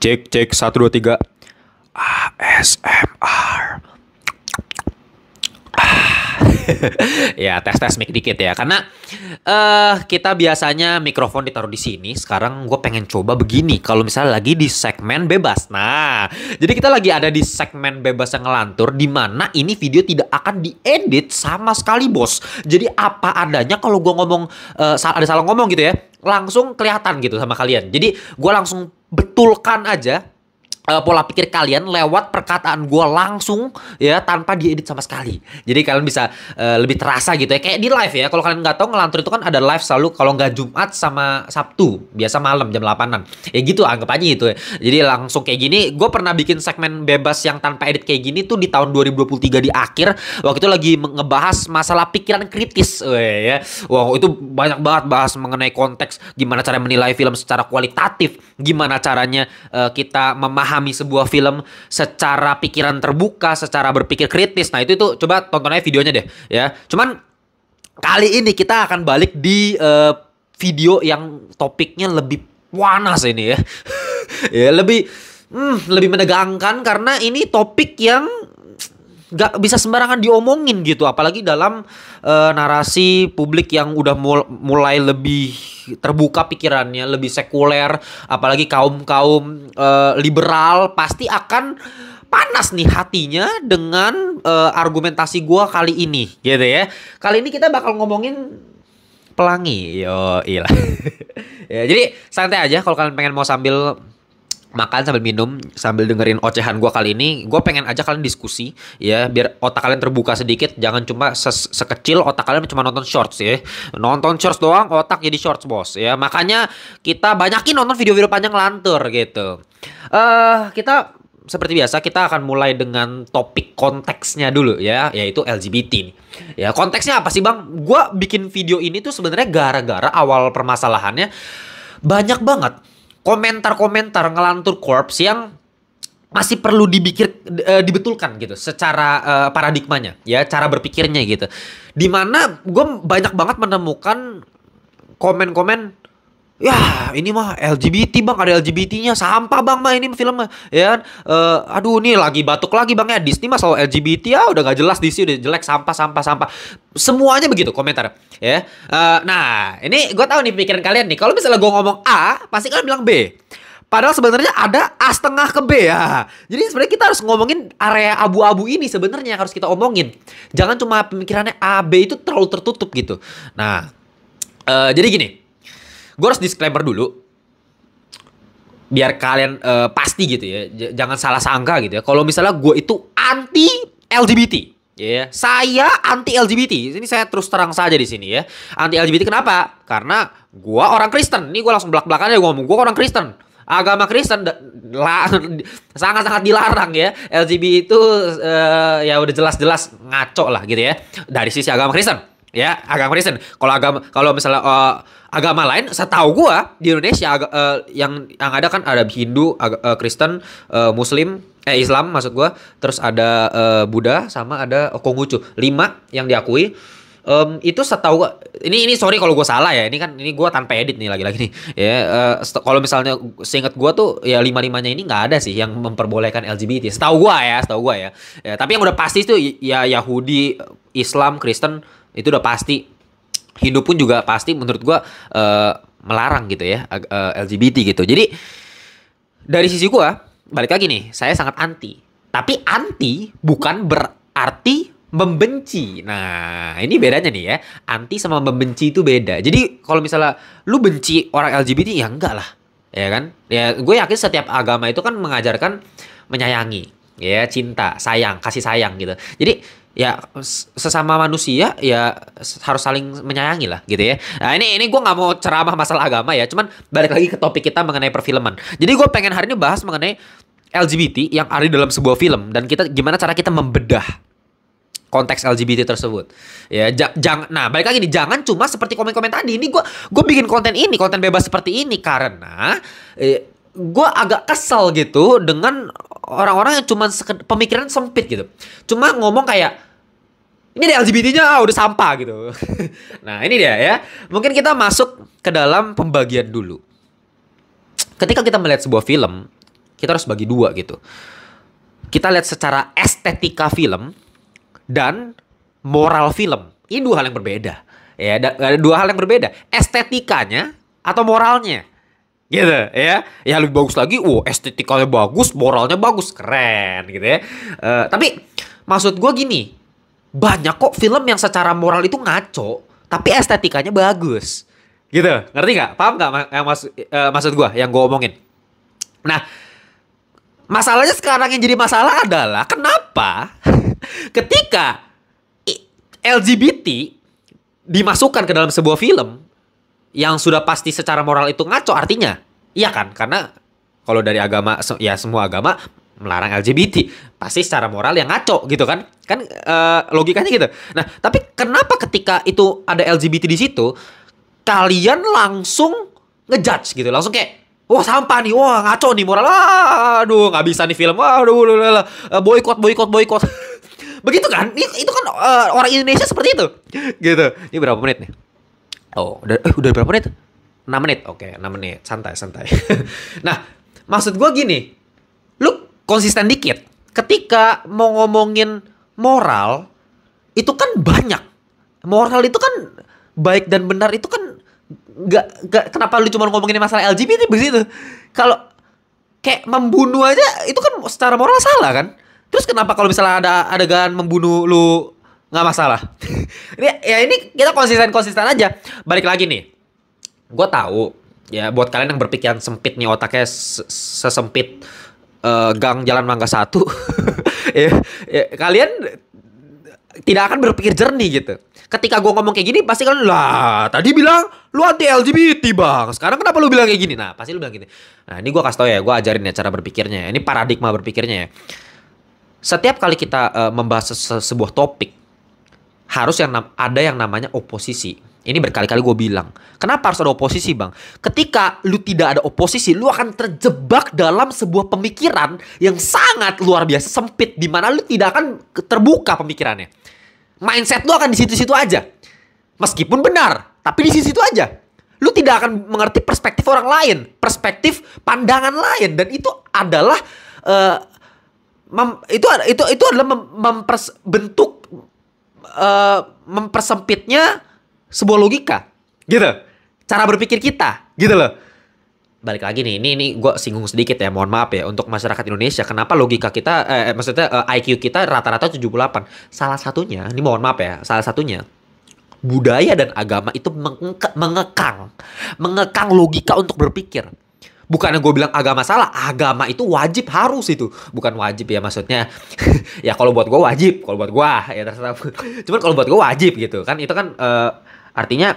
Cek cek 1 2 3 ASM ya tes tes mic dikit ya karena uh, kita biasanya mikrofon ditaruh di sini sekarang gue pengen coba begini kalau misalnya lagi di segmen bebas nah jadi kita lagi ada di segmen bebas yang ngelantur di mana ini video tidak akan diedit sama sekali bos jadi apa adanya kalau gue ngomong uh, ada salah ngomong gitu ya langsung kelihatan gitu sama kalian jadi gue langsung betulkan aja uh, pola pikir kalian lewat perkataan gue langsung ya tanpa diedit sama sekali. Jadi kalian bisa uh, lebih terasa gitu ya kayak di live ya. Kalau kalian nggak tahu ngelantur itu kan ada live selalu kalau nggak Jumat sama Sabtu biasa malam jam 8-an. Ya gitu anggap aja gitu ya. Jadi langsung kayak gini. Gue pernah bikin segmen bebas yang tanpa edit kayak gini tuh di tahun 2023 di akhir. Waktu itu lagi ngebahas masalah pikiran kritis. Weh, ya. Wow itu banyak banget bahas mengenai konteks gimana cara menilai film secara kualitatif, gimana caranya uh, kita memahami memahami sebuah film secara pikiran terbuka, secara berpikir kritis. Nah, itu itu coba tonton aja videonya deh ya. Cuman kali ini kita akan balik di uh, video yang topiknya lebih panas ini ya. ya lebih hmm, lebih menegangkan karena ini topik yang nggak bisa sembarangan diomongin gitu apalagi dalam uh, narasi publik yang udah mul mulai lebih terbuka pikirannya lebih sekuler apalagi kaum kaum uh, eh, liberal pasti akan panas nih hatinya dengan uh, argumentasi gue kali ini gitu ya kali ini kita bakal ngomongin pelangi yo ilah ya jadi santai aja kalau kalian pengen mau sambil makan sambil minum sambil dengerin ocehan gue kali ini gue pengen aja kalian diskusi ya biar otak kalian terbuka sedikit jangan cuma se sekecil otak kalian cuma nonton shorts ya nonton shorts doang otak jadi shorts bos ya makanya kita banyakin nonton video-video panjang lantur gitu eh uh, kita seperti biasa kita akan mulai dengan topik konteksnya dulu ya yaitu LGBT nih. ya konteksnya apa sih bang gue bikin video ini tuh sebenarnya gara-gara awal permasalahannya banyak banget komentar-komentar ngelantur korps yang masih perlu dibikir e, dibetulkan gitu secara e, paradigmanya ya cara berpikirnya gitu dimana gue banyak banget menemukan komen-komen Ya ini mah LGBT bang ada LGBT-nya sampah bang mah ini filmnya ya kan uh, aduh ini lagi batuk lagi bang ya Disney mah selalu LGBT ya udah gak jelas Disney udah jelek sampah sampah sampah semuanya begitu komentar ya uh, nah ini gue tahu nih pikiran kalian nih kalau misalnya gue ngomong A pasti kalian bilang B Padahal sebenarnya ada A setengah ke B ya. Jadi sebenarnya kita harus ngomongin area abu-abu ini sebenarnya harus kita omongin. Jangan cuma pemikirannya A B itu terlalu tertutup gitu. Nah, uh, jadi gini, gue harus disclaimer dulu biar kalian uh, pasti gitu ya J jangan salah sangka gitu ya kalau misalnya gue itu anti LGBT ya yeah. saya anti LGBT ini saya terus terang saja di sini ya anti LGBT kenapa karena gue orang Kristen ini gue langsung belak belakannya gue ngomong gue orang Kristen agama Kristen sangat-sangat dilarang ya LGBT itu uh, ya udah jelas-jelas ngaco lah gitu ya dari sisi agama Kristen ya agama Kristen kalau agama kalau misalnya uh, agama lain setahu gua di Indonesia uh, yang yang ada kan ada Hindu uh, Kristen uh, Muslim eh Islam maksud gua terus ada uh, Buddha sama ada oh, Konghucu lima yang diakui um, itu setahu gua ini ini sorry kalau gue salah ya ini kan ini gue tanpa edit nih lagi-lagi nih ya uh, kalau misalnya seingat gue tuh ya lima limanya ini nggak ada sih yang memperbolehkan LGBT setahu gue ya setahu gue ya. ya tapi yang udah pasti itu ya Yahudi Islam Kristen itu udah pasti Hindu pun juga pasti menurut gua uh, melarang gitu ya uh, eh, LGBT gitu. Jadi dari sisi gua balik lagi nih, saya sangat anti. Tapi anti bukan berarti membenci. Nah, ini bedanya nih ya. Anti sama membenci itu beda. Jadi kalau misalnya lu benci orang LGBT ya enggak lah. Ya kan? Ya gue yakin setiap agama itu kan mengajarkan menyayangi, ya cinta, sayang, kasih sayang gitu. Jadi ya sesama manusia ya harus saling menyayangi lah gitu ya. Nah ini ini gue nggak mau ceramah masalah agama ya, cuman balik lagi ke topik kita mengenai perfilman. Jadi gue pengen hari ini bahas mengenai LGBT yang ada dalam sebuah film dan kita gimana cara kita membedah konteks LGBT tersebut. Ya, jangan nah balik lagi nih jangan cuma seperti komen-komen tadi. Ini gue gue bikin konten ini, konten bebas seperti ini karena eh, gue agak kesel gitu dengan orang-orang yang cuma pemikiran sempit gitu. Cuma ngomong kayak ini deh LGBT-nya ah, udah sampah gitu. nah ini dia ya. Mungkin kita masuk ke dalam pembagian dulu. Ketika kita melihat sebuah film, kita harus bagi dua gitu. Kita lihat secara estetika film dan moral film. Ini dua hal yang berbeda. Ya, ada dua hal yang berbeda. Estetikanya atau moralnya gitu ya ya lebih bagus lagi wow estetikanya bagus moralnya bagus keren gitu ya uh, tapi maksud gue gini banyak kok film yang secara moral itu ngaco tapi estetikanya bagus gitu ngerti nggak paham nggak yang mas uh, maksud gue yang gue omongin nah masalahnya sekarang yang jadi masalah adalah kenapa ketika LGBT dimasukkan ke dalam sebuah film yang sudah pasti secara moral itu ngaco artinya iya kan karena kalau dari agama ya semua agama melarang LGBT pasti secara moral yang ngaco gitu kan kan uh, logikanya gitu nah tapi kenapa ketika itu ada LGBT di situ kalian langsung ngejudge gitu langsung kayak Wah sampah nih, wah ngaco nih moral, aduh nggak bisa nih film, aduh lala, eh, boykot boykot boykot, begitu kan? Itu kan uh, orang Indonesia seperti itu, gitu. Ini berapa menit nih? Oh, udah, eh, udah berapa menit? 6 menit, oke, okay, 6 menit, santai santai. nah, maksud gue gini, konsisten dikit. Ketika mau ngomongin moral, itu kan banyak. Moral itu kan baik dan benar itu kan nggak nggak kenapa lu cuma ngomongin masalah LGBT begitu? Kalau kayak membunuh aja itu kan secara moral salah kan? Terus kenapa kalau misalnya ada adegan membunuh lu nggak masalah? ini ya ini kita konsisten-konsisten aja. Balik lagi nih. Gue tahu ya buat kalian yang berpikiran sempit nih otaknya sesempit uh, gang Jalan Mangga satu, ya, ya, kalian tidak akan berpikir jernih gitu. Ketika gue ngomong kayak gini, pasti kalian lah tadi bilang lu anti LGBT bang. Sekarang kenapa lu bilang kayak gini? Nah pasti lu bilang gini. Nah ini gue kasih tau ya, gue ajarin ya cara berpikirnya. Ya. Ini paradigma berpikirnya ya. Setiap kali kita uh, membahas se sebuah topik, harus yang ada yang namanya oposisi ini berkali-kali gue bilang. Kenapa harus ada oposisi bang? Ketika lu tidak ada oposisi, lu akan terjebak dalam sebuah pemikiran yang sangat luar biasa sempit. di mana lu tidak akan terbuka pemikirannya. Mindset lu akan di situ-situ aja. Meskipun benar, tapi di situ-situ aja. Lu tidak akan mengerti perspektif orang lain, perspektif pandangan lain, dan itu adalah uh, mem, itu itu itu adalah mem, mempers, uh, mempersempitnya sebuah logika gitu cara berpikir kita gitu loh balik lagi nih ini ini gue singgung sedikit ya mohon maaf ya untuk masyarakat Indonesia kenapa logika kita eh, eh maksudnya eh, IQ kita rata-rata 78 salah satunya ini mohon maaf ya salah satunya budaya dan agama itu mengeka, mengekang mengekang logika untuk berpikir bukannya gue bilang agama salah agama itu wajib harus itu bukan wajib ya maksudnya ya kalau buat gue wajib kalau buat gue ya terserah cuman kalau buat gue wajib gitu kan itu kan uh, Artinya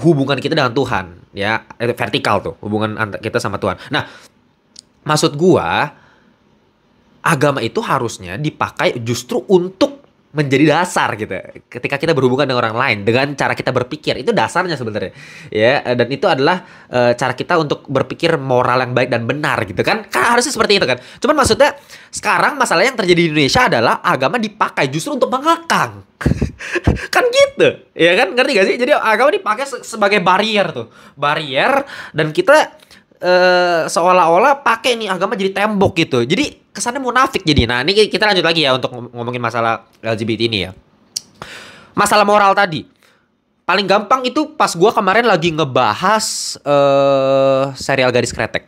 hubungan kita dengan Tuhan ya eh, vertikal tuh hubungan kita sama Tuhan. Nah, maksud gua agama itu harusnya dipakai justru untuk menjadi dasar gitu ketika kita berhubungan dengan orang lain dengan cara kita berpikir itu dasarnya sebenarnya ya dan itu adalah e, cara kita untuk berpikir moral yang baik dan benar gitu kan karena harusnya seperti itu kan cuman maksudnya sekarang masalah yang terjadi di Indonesia adalah agama dipakai justru untuk mengekang kan gitu ya kan ngerti gak sih jadi agama dipakai sebagai barrier tuh barrier dan kita Eh, seolah-olah pakai nih agama jadi tembok gitu. Jadi kesannya munafik jadi. Nah, ini kita lanjut lagi ya untuk ngomongin masalah LGBT ini ya. Masalah moral tadi. Paling gampang itu pas gue kemarin lagi ngebahas uh, serial gadis Kretek.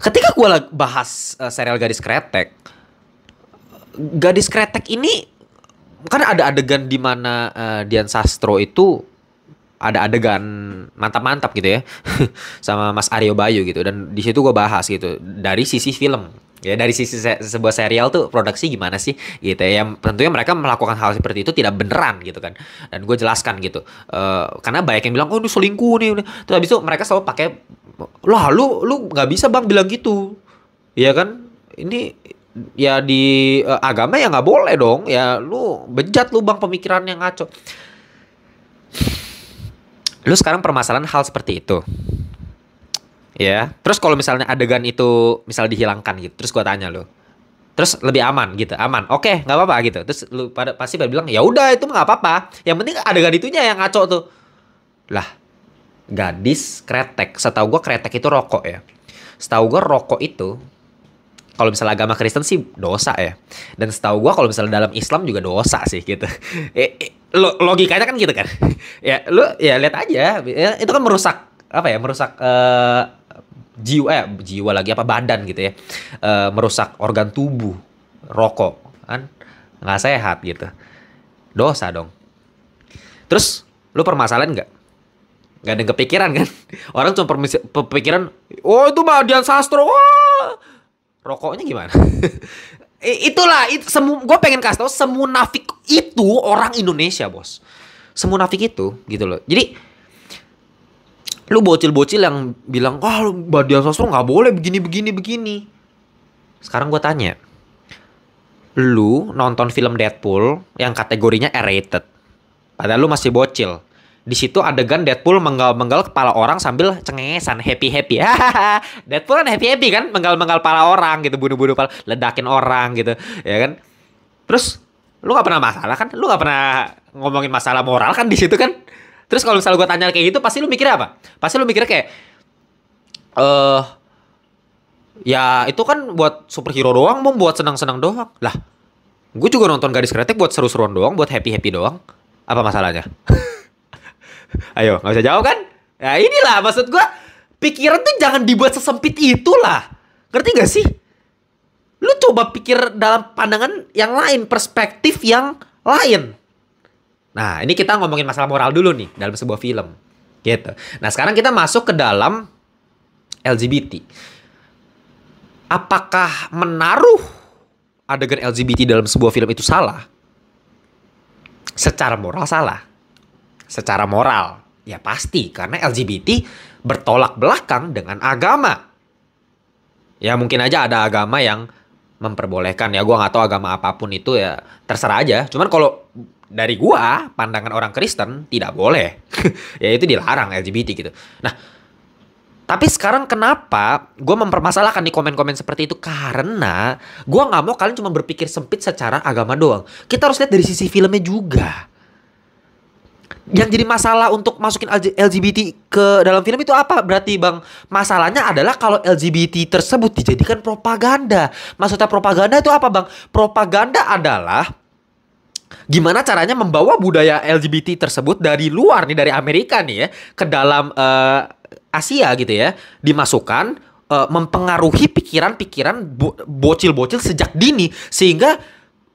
Ketika gue bahas uh, serial gadis Kretek, Gadis Kretek ini kan ada adegan di mana uh, Dian Sastro itu ada adegan mantap-mantap gitu ya sama Mas Aryo Bayu gitu dan di situ gue bahas gitu dari sisi film ya dari sisi se sebuah serial tuh produksi gimana sih gitu ya tentunya mereka melakukan hal seperti itu tidak beneran gitu kan dan gue jelaskan gitu e, karena banyak yang bilang oh ini selingkuh nih terus habis itu mereka selalu pakai loh lu lu nggak bisa bang bilang gitu ya kan ini ya di uh, agama ya nggak boleh dong ya lu bejat lu bang pemikiran yang ngaco lu sekarang permasalahan hal seperti itu ya terus kalau misalnya adegan itu misal dihilangkan gitu terus gua tanya lu terus lebih aman gitu aman oke okay, nggak apa-apa gitu terus lu pada pasti pada bilang ya udah itu nggak apa-apa yang penting adegan itunya yang ngaco tuh lah gadis kretek setahu gua kretek itu rokok ya setahu gua rokok itu kalau misalnya agama Kristen sih dosa ya dan setahu gua kalau misalnya dalam Islam juga dosa sih gitu e, e, lo, logikanya kan gitu kan ya lu ya lihat aja ya, itu kan merusak apa ya merusak uh, jiwa eh, jiwa lagi apa badan gitu ya uh, merusak organ tubuh rokok kan nggak sehat gitu dosa dong terus lu permasalahan nggak nggak ada kepikiran kan orang cuma pemikiran oh itu mah Dian Sastro Wah! rokoknya gimana itulah itu semu gue pengen kasih tau nafik itu orang Indonesia bos nafik itu gitu loh jadi lu bocil-bocil yang bilang wah oh, Badian sosro nggak boleh begini begini begini sekarang gue tanya lu nonton film Deadpool yang kategorinya R-rated padahal lu masih bocil di situ adegan Deadpool menggal-menggal kepala orang sambil cengengesan happy happy Deadpool kan happy happy kan menggal-menggal kepala orang gitu bunuh-bunuh kepala ledakin orang gitu ya kan terus lu nggak pernah masalah kan lu nggak pernah ngomongin masalah moral kan di situ kan terus kalau misalnya gue tanya kayak gitu pasti lu mikir apa pasti lu mikir kayak eh ya itu kan buat superhero doang mau buat senang-senang doang lah gue juga nonton gadis kreatif buat seru-seruan doang buat happy happy doang apa masalahnya Ayo, gak usah jawab kan? Ya inilah maksud gue. Pikiran tuh jangan dibuat sesempit itulah. Ngerti gak sih? Lu coba pikir dalam pandangan yang lain, perspektif yang lain. Nah, ini kita ngomongin masalah moral dulu nih dalam sebuah film. Gitu. Nah, sekarang kita masuk ke dalam LGBT. Apakah menaruh adegan LGBT dalam sebuah film itu salah? Secara moral salah secara moral? Ya pasti, karena LGBT bertolak belakang dengan agama. Ya mungkin aja ada agama yang memperbolehkan. Ya gue gak tahu agama apapun itu ya terserah aja. Cuman kalau dari gue pandangan orang Kristen tidak boleh. ya itu dilarang LGBT gitu. Nah tapi sekarang kenapa gue mempermasalahkan di komen-komen seperti itu? Karena gue nggak mau kalian cuma berpikir sempit secara agama doang. Kita harus lihat dari sisi filmnya juga yang jadi masalah untuk masukin LGBT ke dalam film itu apa? Berarti Bang, masalahnya adalah kalau LGBT tersebut dijadikan propaganda. Maksudnya propaganda itu apa, Bang? Propaganda adalah gimana caranya membawa budaya LGBT tersebut dari luar nih dari Amerika nih ya ke dalam uh, Asia gitu ya, dimasukkan uh, mempengaruhi pikiran-pikiran bocil-bocil sejak dini sehingga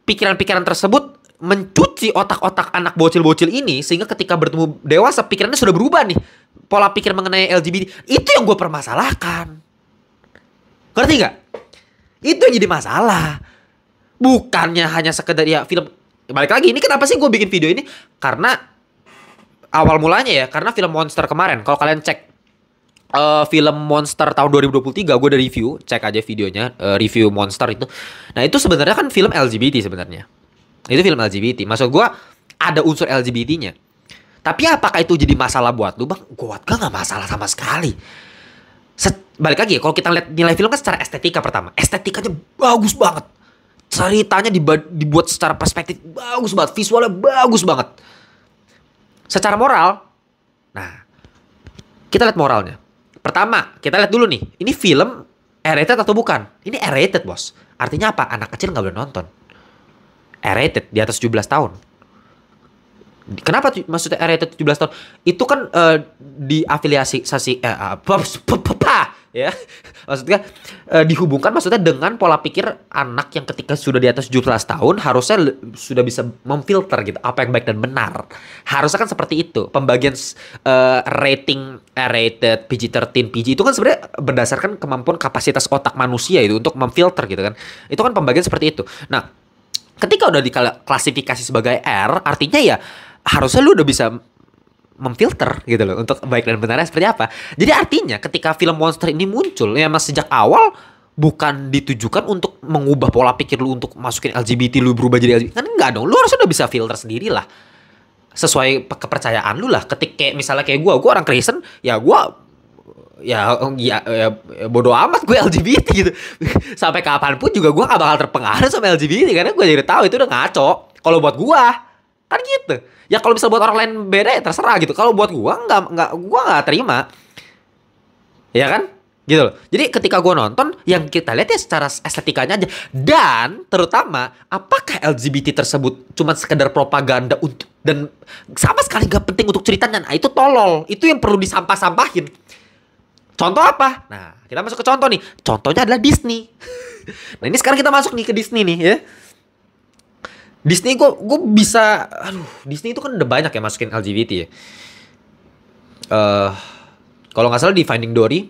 pikiran-pikiran tersebut mencuci otak-otak anak bocil-bocil ini sehingga ketika bertemu dewasa pikirannya sudah berubah nih pola pikir mengenai LGBT itu yang gue permasalahkan ngerti nggak itu yang jadi masalah bukannya hanya sekedar ya film balik lagi ini kenapa sih gue bikin video ini karena awal mulanya ya karena film monster kemarin kalau kalian cek uh, film Monster tahun 2023 gue udah review cek aja videonya uh, review Monster itu nah itu sebenarnya kan film LGBT sebenarnya itu film LGBT. Maksud gue ada unsur LGBT-nya. Tapi apakah itu jadi masalah buat lu bang? Buat gue gak masalah sama sekali. Set, balik lagi ya, kalau kita lihat nilai film kan secara estetika pertama. Estetikanya bagus banget. Ceritanya dibuat secara perspektif bagus banget. Visualnya bagus banget. Secara moral, nah kita lihat moralnya. Pertama, kita lihat dulu nih, ini film R-rated atau bukan? Ini R-rated bos. Artinya apa? Anak kecil nggak boleh nonton. R-rated di atas 17 tahun. Kenapa maksudnya R-rated 17 tahun? Itu kan uh, eh, afiliasi sasi eh, uh, ya. Maksudnya uh, dihubungkan maksudnya dengan pola pikir anak yang ketika sudah di atas 17 tahun harusnya sudah bisa memfilter gitu apa yang baik dan benar. Harusnya kan seperti itu. Pembagian uh, rating rated PG-13, PG itu kan sebenarnya berdasarkan kemampuan kapasitas otak manusia itu untuk memfilter gitu kan. Itu kan pembagian seperti itu. Nah, ketika udah diklasifikasi sebagai R artinya ya harusnya lu udah bisa memfilter gitu loh untuk baik dan benarnya seperti apa. Jadi artinya ketika film monster ini muncul ya mas sejak awal bukan ditujukan untuk mengubah pola pikir lu untuk masukin LGBT lu berubah jadi LGBT kan enggak dong. Lu harusnya udah bisa filter sendiri lah sesuai kepercayaan lu lah. Ketika kayak misalnya kayak gue, gue orang Kristen ya gue Ya, oh, ya ya, ya bodoh amat gue LGBT gitu sampai kapanpun juga gue gak bakal terpengaruh sama LGBT karena gue jadi tahu itu udah ngaco kalau buat gue kan gitu ya kalau bisa buat orang lain beda ya terserah gitu kalau buat gue nggak nggak gue nggak terima ya kan gitu loh jadi ketika gue nonton yang kita lihat ya secara estetikanya aja dan terutama apakah LGBT tersebut cuma sekedar propaganda untuk dan sama sekali gak penting untuk ceritanya nah, itu tolol itu yang perlu disampah-sampahin Contoh apa? Nah, kita masuk ke contoh nih. Contohnya adalah Disney. nah, ini sekarang kita masuk nih ke Disney nih ya. Disney gue gue bisa aduh Disney itu kan udah banyak ya masukin LGBT ya. Uh, kalau nggak salah di Finding Dory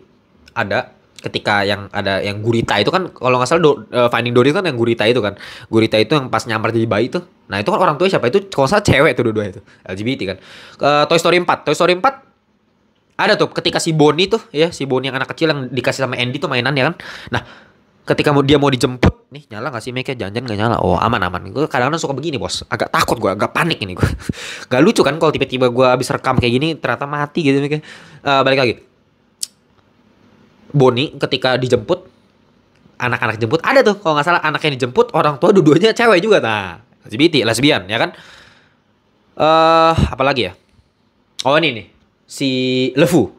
ada ketika yang ada yang gurita itu kan kalau nggak salah do, uh, Finding Dory itu kan yang gurita itu kan gurita itu yang pas nyamar jadi bayi itu nah itu kan orang tua siapa itu kalau salah cewek tuh dua-dua itu LGBT kan uh, Toy Story 4 Toy Story 4 ada tuh ketika si Boni tuh ya si Boni yang anak kecil yang dikasih sama Andy tuh mainan ya kan nah ketika dia mau dijemput nih nyala gak sih mic janjian jangan gak nyala oh aman aman gue kadang-kadang suka begini bos agak takut gue agak panik ini gue gak lucu kan kalau tiba-tiba gue habis rekam kayak gini ternyata mati gitu mic uh, eh, balik lagi Boni ketika dijemput anak-anak jemput ada tuh kalau nggak salah anak yang dijemput orang tua dua-duanya cewek juga nah LGBT lesbian ya kan eh uh, apalagi ya oh ini nih si Lefu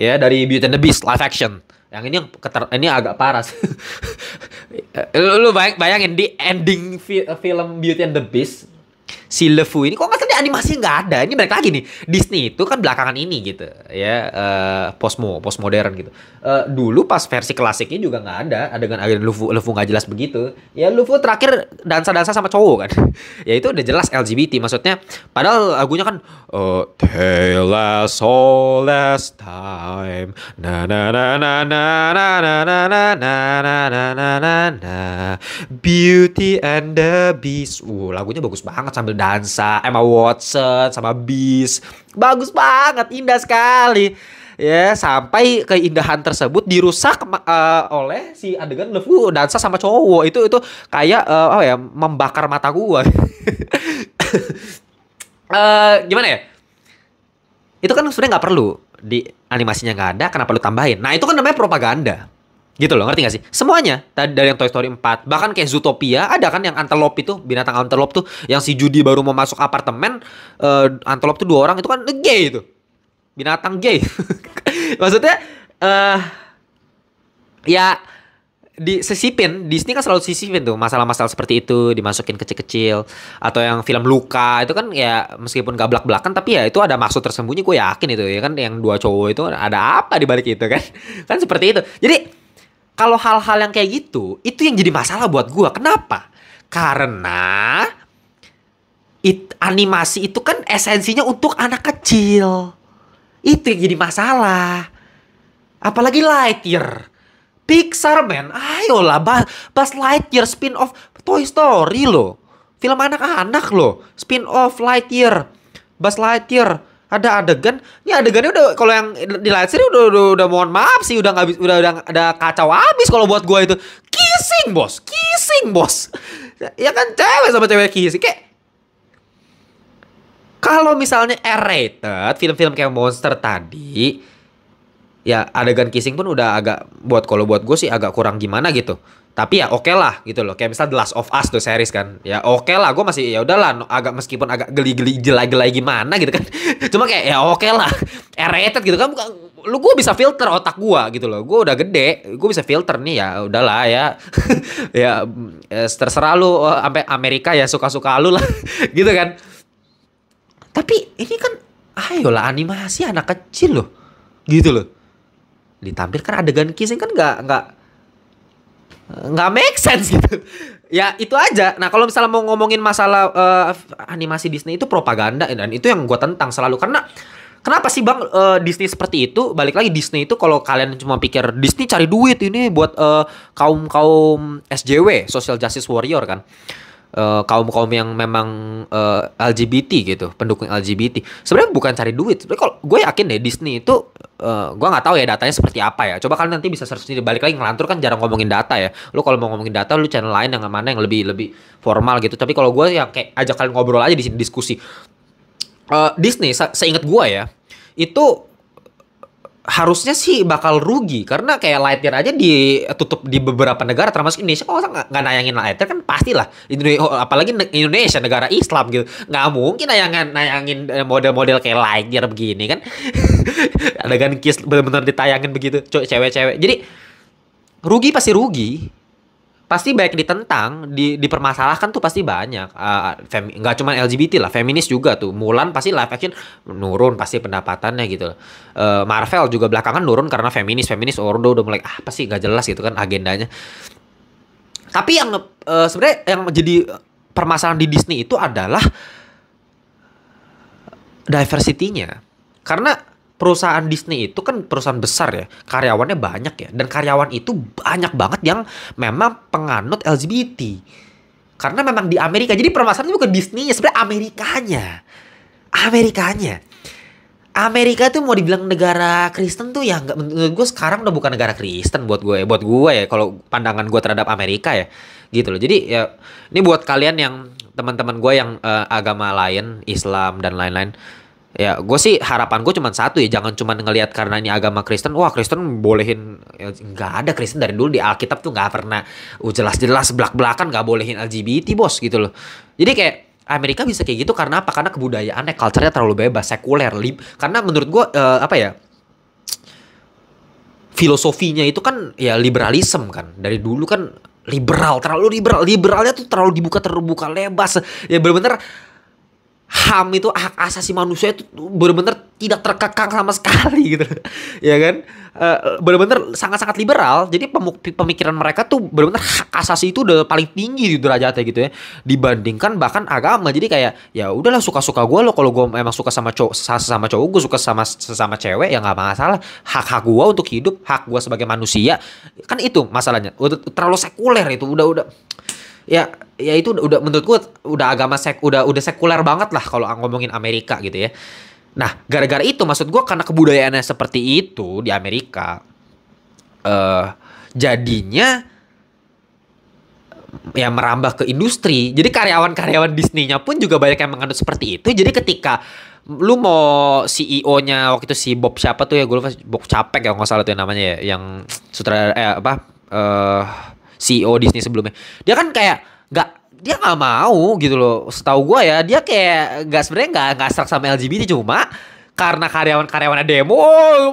ya dari Beauty and the Beast live action yang ini yang keter ini agak parah eh, lu, lu bayangin di ending fi film Beauty and the Beast si Lefu ini kok nggak tadi animasi nggak ada ini balik lagi nih Disney itu kan belakangan ini gitu ya uh, posmo postmodern gitu uh, dulu pas versi klasiknya juga nggak ada dengan adegan Lefu Lefu nggak jelas begitu ya Lefu terakhir dansa dansa sama cowok kan ya itu udah jelas LGBT maksudnya padahal lagunya kan uh, Tell us all last time na na na na na na na na na na na na na na Beauty and the Beast uh lagunya bagus banget sambil dansa Emma Watson sama Beast bagus banget indah sekali ya sampai keindahan tersebut dirusak uh, oleh si adegan Lefu dansa sama cowok itu itu kayak uh, oh ya membakar mata gua uh, gimana ya itu kan sebenarnya nggak perlu di animasinya nggak ada kenapa lu tambahin nah itu kan namanya propaganda Gitu loh, ngerti gak sih? Semuanya, tadi dari yang Toy Story 4, bahkan kayak Zootopia, ada kan yang antelop itu, binatang antelop tuh, yang si Judy baru mau masuk apartemen, uh, antelope tuh dua orang, itu kan gay itu. Binatang gay. Maksudnya, eh uh, ya di sisipin Disney kan selalu sisipin tuh masalah-masalah seperti itu dimasukin kecil-kecil atau yang film luka itu kan ya meskipun gak belak-belakan tapi ya itu ada maksud tersembunyi gue yakin itu ya kan yang dua cowok itu ada apa di balik itu kan kan seperti itu jadi kalau hal-hal yang kayak gitu itu yang jadi masalah buat gue kenapa karena it, animasi itu kan esensinya untuk anak kecil itu yang jadi masalah apalagi Lightyear Pixar men ayolah bah Buzz Lightyear spin off Toy Story loh film anak-anak loh spin off Lightyear Buzz Lightyear ada adegan ini ya, adegannya udah kalau yang di live stream udah, udah, udah mohon maaf sih udah nggak udah udah ada kacau habis kalau buat gue itu kissing bos kissing bos ya kan cewek sama cewek kissing kayak kalau misalnya R-rated film-film kayak monster tadi ya adegan kissing pun udah agak buat kalau buat gue sih agak kurang gimana gitu tapi ya oke okay lah gitu loh kayak misalnya The Last of Us tuh series kan ya oke okay lah gue masih ya udahlah agak meskipun agak geli-geli jelai-jelai gimana gitu kan cuma kayak ya oke okay lah rated gitu kan lu gue bisa filter otak gue gitu loh gue udah gede gue bisa filter nih ya udahlah ya ya eh, terserah lu oh, sampai Amerika ya suka-suka lu lah gitu kan tapi ini kan ayolah animasi anak kecil loh gitu loh ditampilkan adegan kissing kan nggak nggak nggak make sense gitu ya itu aja nah kalau misalnya mau ngomongin masalah uh, animasi Disney itu propaganda dan itu yang gue tentang selalu karena kenapa sih bang uh, Disney seperti itu balik lagi Disney itu kalau kalian cuma pikir Disney cari duit ini buat uh, eh, kaum kaum SJW social justice warrior kan Eh, kaum kaum kaum yang memang uh, eh, LGBT gitu pendukung LGBT sebenarnya bukan cari duit sebenarnya kalau gue yakin deh Disney itu uh, gue nggak tahu ya datanya seperti apa ya coba kalian nanti bisa search sendiri balik lagi ngelantur kan jarang ngomongin data ya lo kalau mau ngomongin data lu channel lain yang mana yang lebih lebih formal gitu tapi kalau gue ya kayak ajak kalian ngobrol aja di sini diskusi uh, Disney se seingat gue ya itu harusnya sih bakal rugi karena kayak Lightyear aja ditutup di beberapa negara termasuk Indonesia kok oh, nggak nayangin Lightyear kan pastilah Indonesia oh, apalagi Indonesia negara Islam gitu nggak mungkin nayangin nayangin eh, model-model kayak Lightyear begini kan adegan kiss benar-benar ditayangin begitu cewek-cewek jadi rugi pasti rugi pasti banyak ditentang, di, dipermasalahkan tuh pasti banyak. Uh, ah, ah, fem, cuma LGBT lah, feminis juga tuh. Mulan pasti live action nurun pasti pendapatannya gitu. Uh, Marvel juga belakangan nurun karena feminis, feminis Ordo udah mulai ah pasti gak jelas gitu kan agendanya. Tapi yang uh, sebenarnya yang jadi permasalahan di Disney itu adalah diversity-nya. Karena perusahaan Disney itu kan perusahaan besar ya, karyawannya banyak ya, dan karyawan itu banyak banget yang memang penganut LGBT. Karena memang di Amerika, jadi permasalahannya bukan Disney-nya, sebenarnya Amerikanya. Amerikanya. Amerika tuh mau dibilang negara Kristen tuh ya nggak menurut gue sekarang udah bukan negara Kristen buat gue ya, buat gue ya kalau pandangan gue terhadap Amerika ya gitu loh jadi ya ini buat kalian yang teman-teman gue yang uh, agama lain Islam dan lain-lain ya gue sih harapan gue cuma satu ya jangan cuma ngelihat karena ini agama Kristen wah Kristen bolehin ya, nggak ada Kristen dari dulu di Alkitab tuh nggak pernah uh, jelas-jelas belak-belakan nggak bolehin LGBT bos gitu loh jadi kayak Amerika bisa kayak gitu karena apa karena kebudayaannya culture-nya terlalu bebas sekuler lib karena menurut gue uh, apa ya filosofinya itu kan ya liberalisme kan dari dulu kan liberal terlalu liberal liberalnya tuh terlalu dibuka terbuka lebas. ya bener-bener ham itu hak asasi manusia itu benar-benar tidak terkekang sama sekali gitu ya kan eh, benar-benar sangat-sangat liberal jadi pemikiran mereka tuh benar-benar hak asasi itu udah paling tinggi di derajatnya gitu ya dibandingkan bahkan agama jadi kayak ya udahlah suka-suka gua lo kalau gua emang suka sama cowok sama cowok gua suka sama sesama cewek ya nggak masalah hak hak gua untuk hidup hak gua sebagai manusia kan itu masalahnya udah terlalu sekuler itu udah udah ya ya itu udah menurut menurutku udah agama sek udah udah sekuler banget lah kalau ngomongin Amerika gitu ya. Nah, gara-gara itu maksud gue karena kebudayaannya seperti itu di Amerika, uh, jadinya ya merambah ke industri. Jadi karyawan-karyawan Disney-nya pun juga banyak yang menganut seperti itu. Jadi ketika lu mau CEO-nya waktu itu si Bob siapa tuh ya gue lupa Bob Capek ya nggak salah tuh namanya ya yang sutradara eh apa eh uh, CEO Disney sebelumnya dia kan kayak nggak dia nggak mau gitu loh setahu gue ya dia kayak nggak sebenarnya nggak nggak serak sama LGBT cuma karena karyawan-karyawannya demo,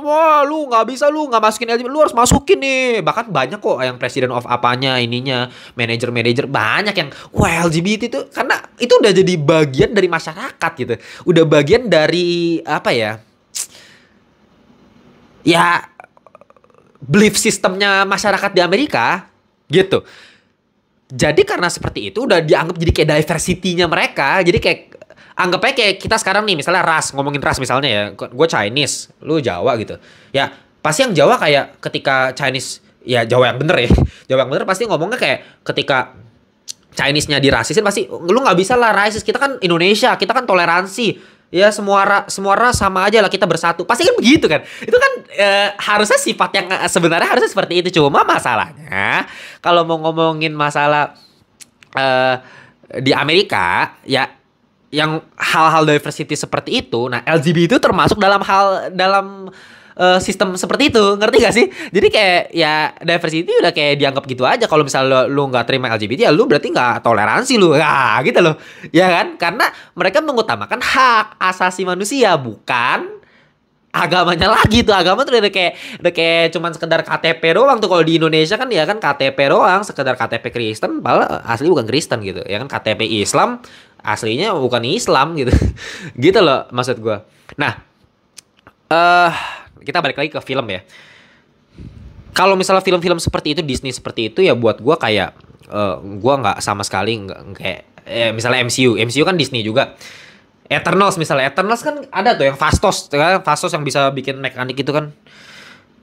wah lu nggak bisa lu nggak masukin LGBT, lu harus masukin nih. Bahkan banyak kok yang presiden of apanya ininya, manager-manager banyak yang wah LGBT itu karena itu udah jadi bagian dari masyarakat gitu. Udah bagian dari apa ya? Ya belief sistemnya masyarakat di Amerika Gitu. Jadi karena seperti itu udah dianggap jadi kayak diversity-nya mereka. Jadi kayak anggapnya kayak kita sekarang nih misalnya ras ngomongin ras misalnya ya gue Chinese lu Jawa gitu ya pasti yang Jawa kayak ketika Chinese ya Jawa yang bener ya Jawa yang bener pasti ngomongnya kayak ketika Chinese-nya dirasisin pasti lu nggak bisa lah rasis kita kan Indonesia kita kan toleransi ya semua ra, semua ras sama aja lah kita bersatu pasti kan begitu kan itu kan e, harusnya sifat yang eh, sebenarnya harusnya seperti itu cuma masalahnya kalau mau ngomongin masalah e, di Amerika ya yang hal-hal diversity seperti itu nah LGBT itu termasuk dalam hal dalam uh, sistem seperti itu ngerti gak sih jadi kayak ya diversity udah kayak dianggap gitu aja kalau misalnya lu gak terima LGBT ya lu berarti gak toleransi lu nah, gitu loh ya kan karena mereka mengutamakan hak asasi manusia bukan agamanya lagi tuh agama tuh udah kayak udah kayak cuman sekedar KTP doang tuh kalau di Indonesia kan ya kan KTP doang sekedar KTP Kristen malah asli bukan Kristen gitu ya kan KTP Islam aslinya bukan Islam gitu gitu loh maksud gue nah eh uh, kita balik lagi ke film ya kalau misalnya film-film seperti itu Disney seperti itu ya buat gue kayak uh, eh, gue nggak sama sekali nggak kayak eh, misalnya MCU MCU kan Disney juga Eternals misalnya Eternals kan ada tuh yang Fastos kan ya, Fastos yang bisa bikin mekanik itu kan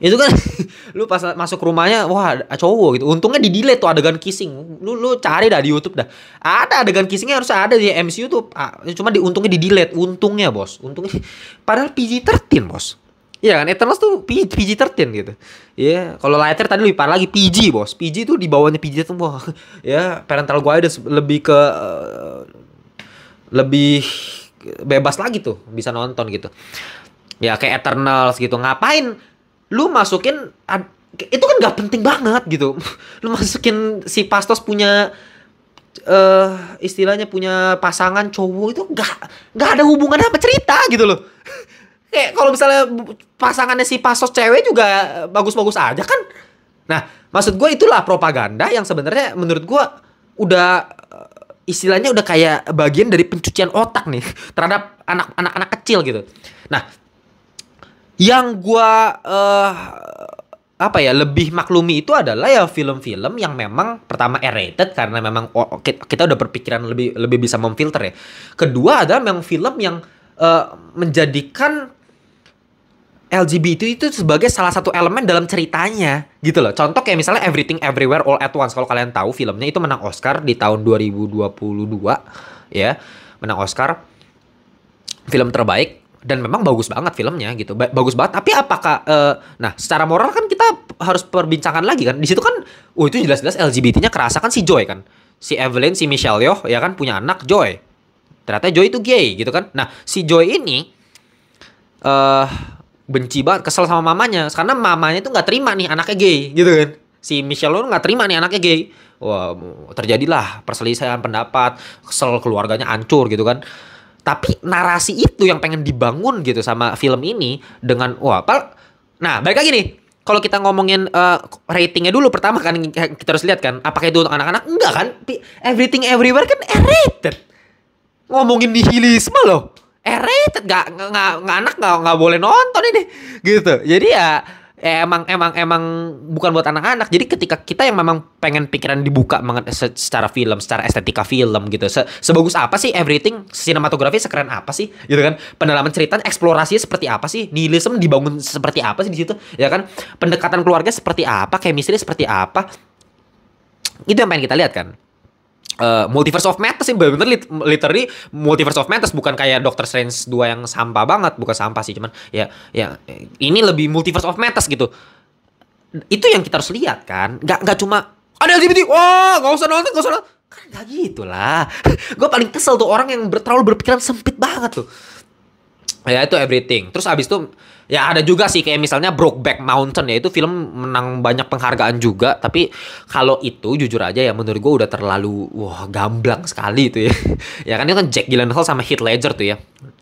itu kan lu pas masuk rumahnya wah cowok gitu untungnya di delay tuh adegan kissing lu lu cari dah di YouTube dah ada adegan kissingnya harus ada di MCU tuh ah, cuma di untungnya di delay untungnya bos untungnya padahal PG-13 bos Iya kan Eternals tuh PG-13 gitu. Iya, yeah. kalau Lighter tadi lebih parah lagi PG, Bos. PG tuh di bawahnya PG tuh wah, ya parental udah lebih ke uh, lebih bebas lagi tuh bisa nonton gitu. Ya kayak Eternals gitu. Ngapain lu masukin itu kan gak penting banget gitu. Lu masukin si Pastos punya uh, istilahnya punya pasangan cowok itu gak, gak ada hubungan apa cerita gitu loh kayak kalau misalnya pasangannya si pasos cewek juga bagus-bagus aja kan nah maksud gue itulah propaganda yang sebenarnya menurut gue udah eh, istilahnya udah kayak bagian dari pencucian otak nih terhadap anak-anak kecil gitu nah yang gue uh, apa ya lebih maklumi itu adalah ya film-film yang memang pertama R-rated karena memang oh, kita udah berpikiran lebih lebih bisa memfilter ya. Kedua adalah memang film yang uh, menjadikan LGBT itu sebagai salah satu elemen dalam ceritanya gitu loh. Contoh kayak misalnya Everything Everywhere All at Once kalau kalian tahu filmnya itu menang Oscar di tahun 2022 ya. Menang Oscar film terbaik dan memang bagus banget filmnya gitu. Ba bagus banget. Tapi apakah uh, nah secara moral kan kita harus perbincangan lagi kan. Di situ kan oh itu jelas-jelas LGBT-nya kerasa kan si Joy kan. Si Evelyn, si Michelle Yeoh ya kan punya anak Joy. Ternyata Joy itu gay gitu kan. Nah, si Joy ini uh, benci banget kesel sama mamanya karena mamanya itu nggak terima nih anaknya gay gitu kan si Michelle Yeoh nggak terima nih anaknya gay wah terjadilah perselisihan pendapat kesel keluarganya hancur gitu kan tapi narasi itu yang pengen dibangun gitu sama film ini dengan wah apa nah balik lagi nih kalau kita ngomongin uh, ratingnya dulu pertama kan kita harus lihat kan apakah itu untuk anak-anak enggak kan everything everywhere kan rated ngomongin nihilisme loh eh rated nggak nggak nggak anak nggak nggak boleh nonton ini gitu jadi ya, ya emang emang emang bukan buat anak-anak. Jadi ketika kita yang memang pengen pikiran dibuka secara film, secara estetika film gitu. Se sebagus apa sih everything sinematografi sekeren apa sih? Gitu kan. Pendalaman cerita, eksplorasi seperti apa sih? Nihilisme dibangun seperti apa sih di situ? Ya kan? Pendekatan keluarga seperti apa? Chemistry seperti apa? Itu yang pengen kita lihat kan. Uh, Multiverse of Madness sih bener-bener literally Multiverse of Madness bukan kayak Doctor Strange 2 yang sampah banget, bukan sampah sih cuman ya ya ini lebih Multiverse of Madness gitu. Itu yang kita harus lihat kan. Gak nggak cuma ada LGBT, wah nggak usah nonton, nggak usah nonton. Kan gak gitu lah. Gue paling kesel tuh orang yang ber terlalu berpikiran sempit banget tuh ya itu everything terus abis itu ya ada juga sih kayak misalnya Brokeback Mountain ya itu film menang banyak penghargaan juga tapi kalau itu jujur aja ya menurut gue udah terlalu wah gamblang sekali itu ya ya kan itu kan Jack Gyllenhaal sama Heath Ledger tuh ya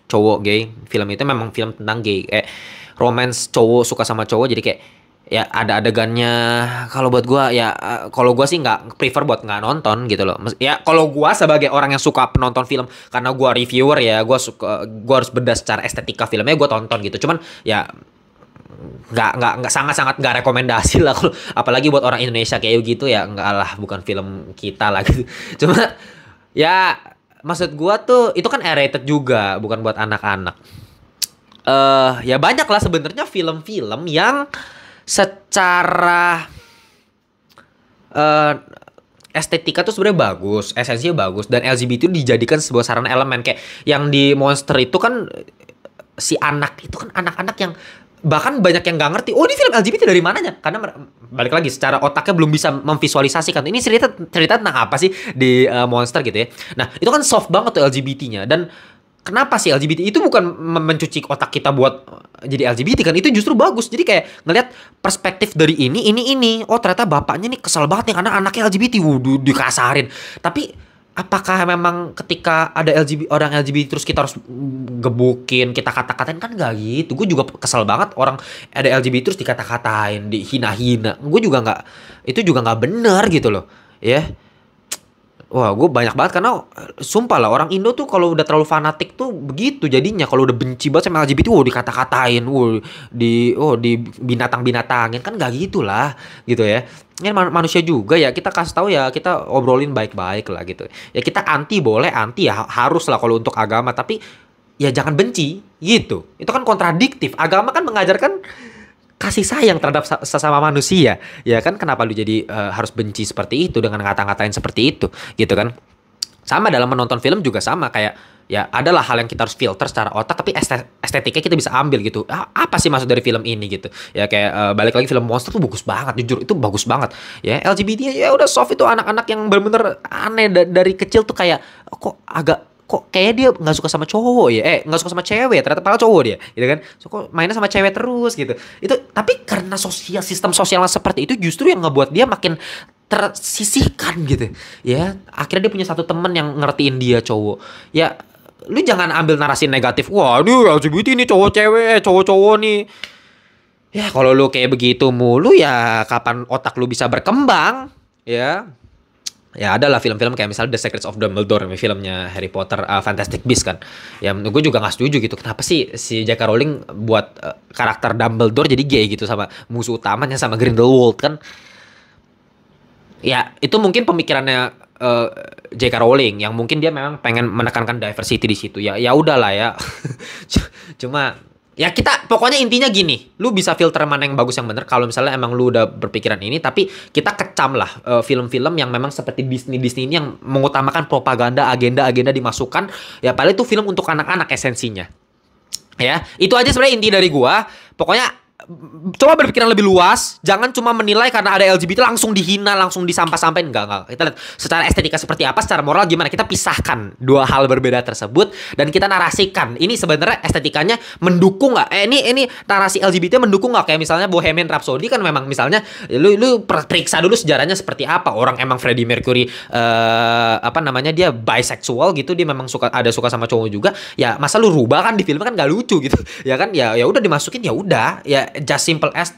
cowok gay film itu memang film tentang gay eh romance cowok suka sama cowok jadi kayak ya ada adegannya kalau buat gua ya eh, kalau gua sih nggak prefer buat nggak nonton gitu loh ya kalau gua sebagai orang yang suka penonton film karena gua reviewer ya gua suka gua harus bedah secara estetika filmnya gua tonton gitu cuman ya nggak nggak nggak sangat sangat nggak rekomendasi lah kalo, apalagi buat orang Indonesia kayak gitu ya nggak lah bukan film kita lah gitu cuma ya maksud gua tuh itu kan rated juga bukan buat anak-anak eh -anak. uh, ya banyak lah sebenarnya film-film yang secara uh, estetika tuh sebenarnya bagus, esensinya bagus dan LGBT itu dijadikan sebuah sarana elemen kayak yang di Monster itu kan si anak itu kan anak-anak yang bahkan banyak yang nggak ngerti oh ini film LGBT dari mana ya karena balik lagi secara otaknya belum bisa memvisualisasikan ini cerita cerita tentang apa sih di uh, monster gitu ya nah itu kan soft banget tuh LGBT-nya dan kenapa sih LGBT itu bukan mencuci otak kita buat eh, jadi LGBT kan itu justru bagus jadi kayak ngelihat perspektif dari ini ini ini oh ternyata bapaknya nih kesel banget nih karena anaknya LGBT wudhu dikasarin tapi apakah memang ketika ada LGBT orang LGBT terus kita harus gebukin kita kata-katain kan gak gitu gue juga kesel banget orang ada LGBT terus dikata-katain dihina-hina gue juga nggak itu juga nggak benar gitu loh ya yeah Wah, gue banyak banget karena sumpah lah orang Indo tuh kalau udah terlalu fanatik tuh begitu jadinya kalau udah benci banget sama LGBT, wah dikata-katain, wah di oh di binatang-binatangin kan gak gitu lah gitu ya. Ini man manusia juga ya kita kasih tahu ya kita obrolin baik-baik lah gitu. Ya kita anti boleh anti ya harus lah kalau untuk agama tapi ya jangan benci gitu. Itu kan kontradiktif. Agama kan mengajarkan kasih sayang terhadap sesama manusia ya kan kenapa lu jadi uh, harus benci seperti itu dengan ngata-ngatain seperti itu gitu kan sama dalam menonton film juga sama kayak ya adalah hal yang kita harus filter secara otak tapi estetiknya kita bisa ambil gitu ah, apa sih maksud dari film ini gitu ya kayak uh, balik lagi film monster tuh bagus banget jujur itu bagus banget ya LGBT ya udah soft itu anak-anak yang bener-bener aneh dari kecil tuh kayak oh, kok agak kok kayak dia nggak suka sama cowok ya eh nggak suka sama cewek ya? ternyata pala cowok dia gitu kan so, kok mainnya sama cewek terus gitu itu tapi karena sosial sistem sosialnya seperti itu justru yang ngebuat dia makin tersisihkan gitu ya akhirnya dia punya satu temen yang ngertiin dia cowok ya lu jangan ambil narasi negatif wah ini LGBT ini cowok cewek eh, cowok cowok nih ya kalau lu kayak begitu mulu ya kapan otak lu bisa berkembang ya ya ada lah film-film kayak misalnya The Secrets of Dumbledore filmnya Harry Potter uh, Fantastic Beasts kan ya gue juga gak setuju gitu kenapa sih si J.K. Rowling buat uh, karakter Dumbledore jadi gay gitu sama musuh utamanya sama Grindelwald kan ya itu mungkin pemikirannya uh, J.K. Rowling yang mungkin dia memang pengen menekankan diversity di situ ya ya udahlah ya cuma ya kita pokoknya intinya gini lu bisa filter mana yang bagus yang bener kalau misalnya emang lu udah berpikiran ini tapi kita kecam lah film eh, film-film yang memang seperti Disney Disney ini yang mengutamakan propaganda agenda-agenda dimasukkan ya paling itu film untuk anak-anak esensinya ya itu aja sebenarnya inti dari gua pokoknya coba berpikiran lebih luas, jangan cuma menilai karena ada LGBT langsung dihina, langsung disampah-sampain enggak enggak. Kita lihat secara estetika seperti apa, secara moral gimana. Kita pisahkan dua hal berbeda tersebut dan kita narasikan. Ini sebenarnya estetikanya mendukung nggak? Eh ini ini narasi LGBT mendukung nggak? Kayak misalnya Bohemian Rhapsody kan memang misalnya lu lu periksa dulu sejarahnya seperti apa. Orang emang Freddie Mercury uh, apa namanya dia bisexual gitu, dia memang suka ada suka sama cowok juga. Ya masa lu rubah kan di film kan gak lucu gitu. Ya kan ya ya udah dimasukin ya udah. Ya just simple as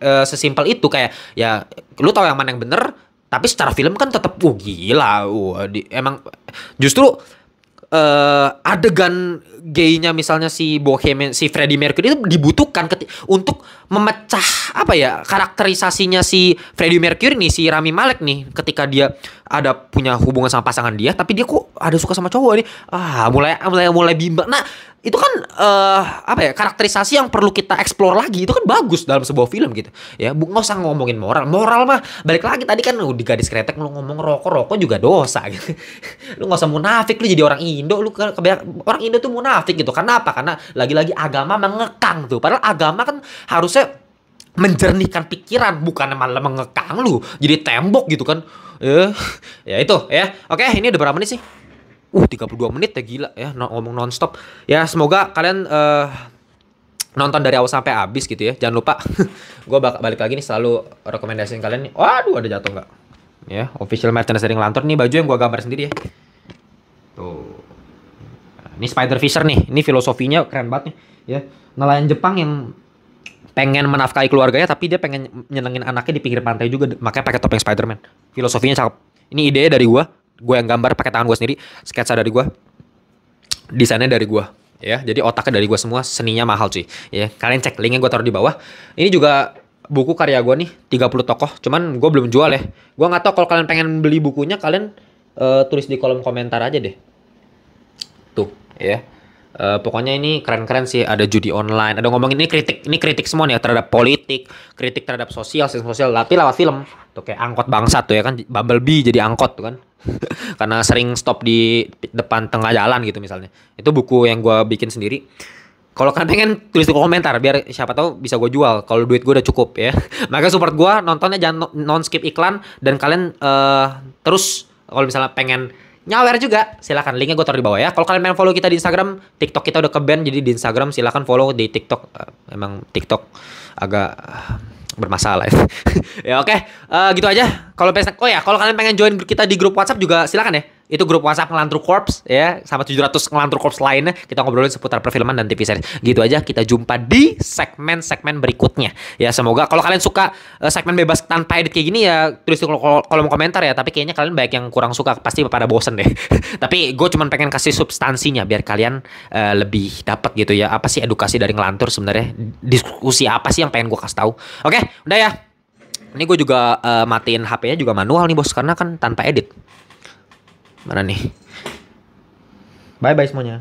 uh, sesimpel itu kayak ya lu tahu yang mana yang bener tapi secara film kan tetap uh gila uh, di, emang justru uh, adegan gaynya misalnya si Bohemian si Freddie Mercury itu dibutuhkan untuk memecah apa ya karakterisasinya si Freddie Mercury nih si Rami Malek nih ketika dia ada punya hubungan sama pasangan dia tapi dia kok ada suka sama cowok nih ah mulai mulai mulai bimbang nah itu kan uh, apa ya karakterisasi yang perlu kita explore lagi itu kan bagus dalam sebuah film gitu ya bu nggak usah ngomongin moral moral mah balik lagi tadi kan lu di gadis kretek lu ngomong rokok rokok juga dosa gitu lu nggak usah munafik lu jadi orang Indo lu ke, orang Indo tuh munafik gitu karena apa karena lagi-lagi agama mengekang tuh padahal agama kan harusnya menjernihkan pikiran bukan malah mengekang lu jadi tembok gitu kan eh ya itu ya oke ini udah berapa menit sih Uh 32 menit ya gila ya no, ngomong nonstop. Ya semoga kalian uh, nonton dari awal sampai habis gitu ya. Jangan lupa gue bak balik lagi nih selalu rekomendasiin kalian nih. Waduh ada jatuh nggak? Ya official merchandise dari Lantor nih baju yang gue gambar sendiri ya. Tuh. Ini Spider Fisher nih. Ini filosofinya keren banget nih. Ya nelayan Jepang yang pengen menafkahi keluarganya tapi dia pengen nyenengin anaknya di pinggir pantai juga makanya pakai topeng Spiderman filosofinya cakep ini ide dari gue gue yang gambar pakai tangan gue sendiri sketsa dari gue desainnya dari gue ya jadi otaknya dari gue semua seninya mahal sih ya kalian cek linknya gue taruh di bawah ini juga buku karya gue nih 30 tokoh cuman gue belum jual ya gue nggak tahu kalau kalian pengen beli bukunya kalian uh, tulis di kolom komentar aja deh tuh ya Uh, pokoknya ini keren-keren sih ada judi online ada ngomongin ini kritik ini kritik semua nih terhadap politik kritik terhadap sosial sistem sosial tapi lewat film tuh kayak angkot bangsa tuh ya kan Bubble Bumblebee jadi angkot tuh kan karena sering stop di depan tengah jalan gitu misalnya itu buku yang gue bikin sendiri kalau kalian pengen tulis di komentar biar siapa tahu bisa gue jual kalau duit gue udah cukup ya Maka support gue nontonnya jangan non skip iklan dan kalian uh, terus kalau misalnya pengen nyawer juga. Silahkan linknya gue taruh di bawah ya. Kalau kalian pengen follow kita di Instagram, TikTok kita udah ke band jadi di Instagram silahkan follow di TikTok. Uh, emang TikTok agak uh, bermasalah ya. ya oke, okay. uh, eh, gitu aja. Kalau oh ya, kalau kalian pengen join kita di grup WhatsApp juga silahkan ya itu grup WhatsApp ngelantur Corps ya sama 700 ngelantur Corps lainnya kita ngobrolin seputar perfilman dan TV series. Gitu aja kita jumpa di segmen-segmen berikutnya. Ya semoga kalau kalian suka eh, segmen bebas tanpa edit kayak gini ya tulis di kolom komentar ya tapi kayaknya kalian banyak yang kurang suka pasti pada bosen deh. tapi gue cuman pengen kasih substansinya biar kalian uh, lebih dapat gitu ya apa sih edukasi dari Ngelantur sebenarnya diskusi apa sih yang pengen gue kasih tahu. Oke, udah ya. Ini gue juga uh, matiin HP-nya juga manual nih bos karena kan tanpa edit. Mana nih? Bye bye semuanya.